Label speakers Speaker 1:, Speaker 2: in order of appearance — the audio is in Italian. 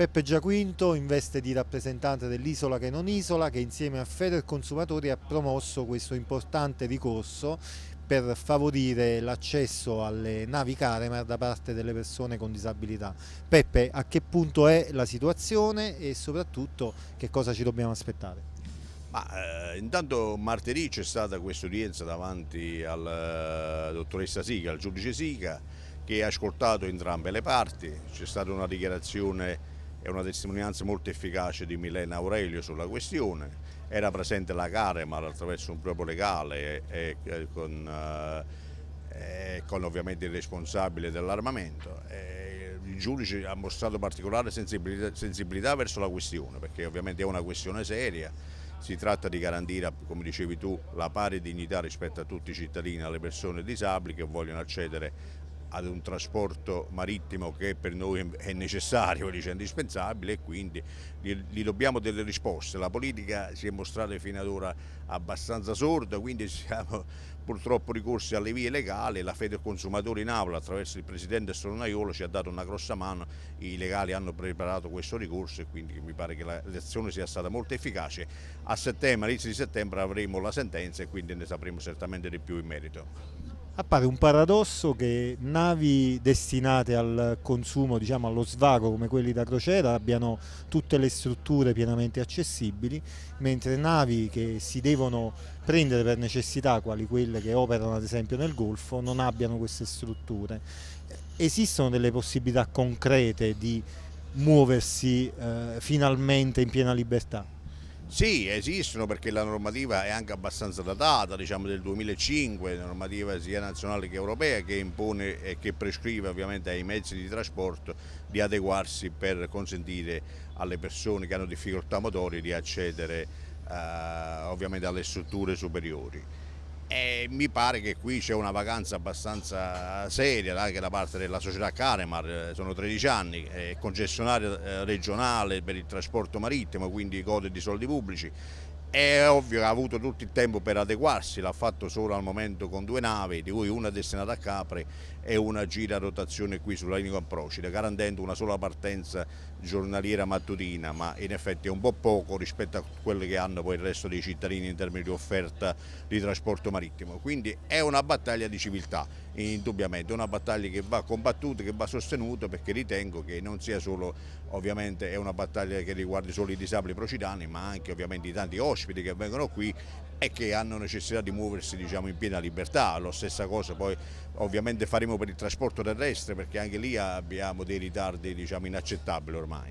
Speaker 1: Peppe Giaquinto in veste di rappresentante dell'Isola che non isola che insieme a Feder Consumatori ha promosso questo importante ricorso per favorire l'accesso alle navi Caremar da parte delle persone con disabilità. Peppe, a che punto è la situazione e soprattutto che cosa ci dobbiamo aspettare?
Speaker 2: Ma, eh, intanto martedì c'è stata questa udienza davanti alla eh, dottoressa Sica, al giudice Sica, che ha ascoltato entrambe le parti, c'è stata una dichiarazione è una testimonianza molto efficace di Milena Aurelio sulla questione. Era presente la Caremar attraverso un proprio legale e, e, con, eh, e, con, ovviamente il responsabile dell'armamento. il giudice ha mostrato particolare sensibilità, sensibilità verso la questione perché ovviamente è una questione seria. Si tratta di garantire, come dicevi tu, la pari dignità rispetto a tutti i cittadini, alle persone disabili che vogliono accedere ad un trasporto marittimo che per noi è necessario, è indispensabile e quindi gli dobbiamo delle risposte. La politica si è mostrata fino ad ora abbastanza sorda, quindi siamo purtroppo ricorsi alle vie legali, la Fede del consumatore in aula attraverso il Presidente Stornaiolo ci ha dato una grossa mano, i legali hanno preparato questo ricorso e quindi mi pare che l'azione sia stata molto efficace. A settembre, all'inizio di settembre avremo la sentenza e quindi ne sapremo certamente di più in merito
Speaker 1: appare un paradosso che navi destinate al consumo, diciamo allo svago come quelli da crociera abbiano tutte le strutture pienamente accessibili, mentre navi che si devono prendere per necessità, quali quelle che operano ad esempio nel Golfo, non abbiano queste strutture. Esistono delle possibilità concrete di muoversi eh, finalmente in piena libertà?
Speaker 2: Sì, esistono perché la normativa è anche abbastanza datata, diciamo del 2005, normativa sia nazionale che europea che impone e che prescrive ovviamente ai mezzi di trasporto di adeguarsi per consentire alle persone che hanno difficoltà motorie di accedere eh, ovviamente alle strutture superiori. E mi pare che qui c'è una vacanza abbastanza seria anche da parte della società Canemar, eh, sono 13 anni, è concessionaria eh, regionale per il trasporto marittimo, quindi gode di soldi pubblici è ovvio, che ha avuto tutto il tempo per adeguarsi, l'ha fatto solo al momento con due navi, di cui una destinata a Capri e una gira a rotazione qui sulla linea Procida, garantendo una sola partenza giornaliera mattutina, ma in effetti è un po' poco rispetto a quelle che hanno poi il resto dei cittadini in termini di offerta di trasporto marittimo. Quindi è una battaglia di civiltà indubbiamente una battaglia che va combattuta, che va sostenuta perché ritengo che non sia solo ovviamente è una battaglia che riguarda solo i disabili procitani ma anche ovviamente i tanti ospiti che vengono qui e che hanno necessità di muoversi diciamo, in piena libertà, la stessa cosa poi ovviamente faremo per il trasporto terrestre perché anche lì abbiamo dei ritardi diciamo, inaccettabili ormai.